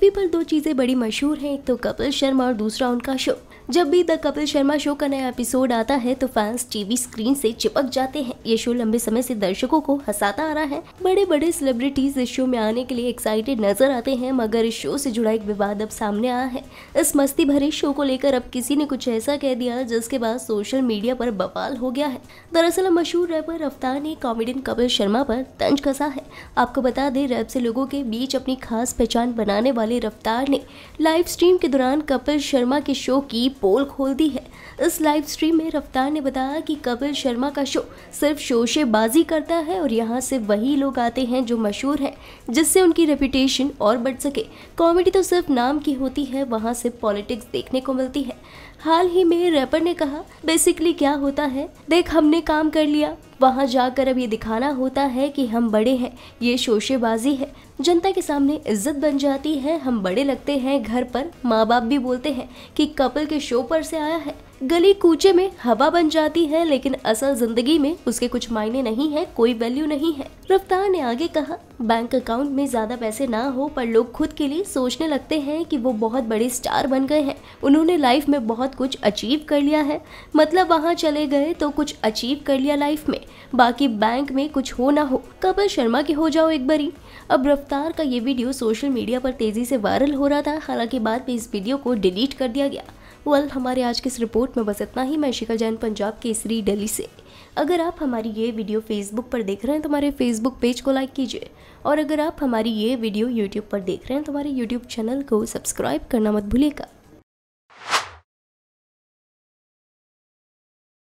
TV पर दो चीज़ें बड़ी मशहूर हैं एक तो कपिल शर्मा और दूसरा उनका शो जब भी द कपिल शर्मा शो का नया एपिसोड आता है तो फैंस टीवी स्क्रीन से चिपक जाते हैं ये शो लंबे समय से दर्शकों को हंसाता आ रहा है बड़े बड़े सेलिब्रिटीज इस शो में आने के लिए एक्साइटेड नजर आते हैं मगर इस शो से जुड़ा एक विवाद अब सामने आया है इस मस्ती भरे शो को लेकर अब किसी ने कुछ ऐसा कह दिया जिसके बाद सोशल मीडिया पर बवाल हो गया है दरअसल मशहूर रैपर रफ्तार ने कॉमेडियन कपिल शर्मा पर तंज कसा है आपको बता दें रैप से लोगों के बीच अपनी खास पहचान बनाने वाले रफ्तार ने लाइव स्ट्रीम के दौरान कपिल शर्मा के शो की पोल खोल दी है इस लाइव स्ट्रीम में रफ्तार ने बताया कि कपिल शर्मा का शो सिर्फ शोशेबाजी करता है और यहाँ से वही लोग आते हैं जो मशहूर हैं जिससे उनकी रेपुटेशन और बढ़ सके कॉमेडी तो सिर्फ नाम की होती है वहाँ से पॉलिटिक्स देखने को मिलती है हाल ही में रैपर ने कहा बेसिकली क्या होता है देख हमने काम कर लिया वहाँ जाकर अब ये दिखाना होता है कि हम बड़े हैं ये शोशेबाजी है जनता के सामने इज्जत बन जाती है हम बड़े लगते हैं घर पर माँ बाप भी बोलते हैं कि कपिल के शो पर से आया है गली कूचे में हवा बन जाती है लेकिन असल जिंदगी में उसके कुछ मायने नहीं है कोई वैल्यू नहीं है रफ्तार ने आगे कहा बैंक अकाउंट में ज्यादा पैसे ना हो पर लोग खुद के लिए सोचने लगते हैं कि वो बहुत बड़े स्टार बन गए हैं उन्होंने लाइफ में बहुत कुछ अचीव कर लिया है मतलब वहाँ चले गए तो कुछ अचीव कर लिया लाइफ में बाकी बैंक में कुछ हो ना हो कपिल शर्मा के हो जाओ एक बारी अब रफ्तार का ये वीडियो सोशल मीडिया पर तेजी से वायरल हो रहा था हालांकि बाद में इस वीडियो को डिलीट कर दिया गया वेल हमारे आज की इस रिपोर्ट में बस इतना ही मैं शिखा जैन पंजाब केसरी दिल्ली से अगर आप हमारी ये वीडियो फेसबुक पर देख रहे हैं तो हमारे फेसबुक पेज को लाइक कीजिए और अगर आप हमारी ये वीडियो यूट्यूब पर देख रहे हैं तो हमारे यूट्यूब चैनल को सब्सक्राइब करना मत भूलिएगा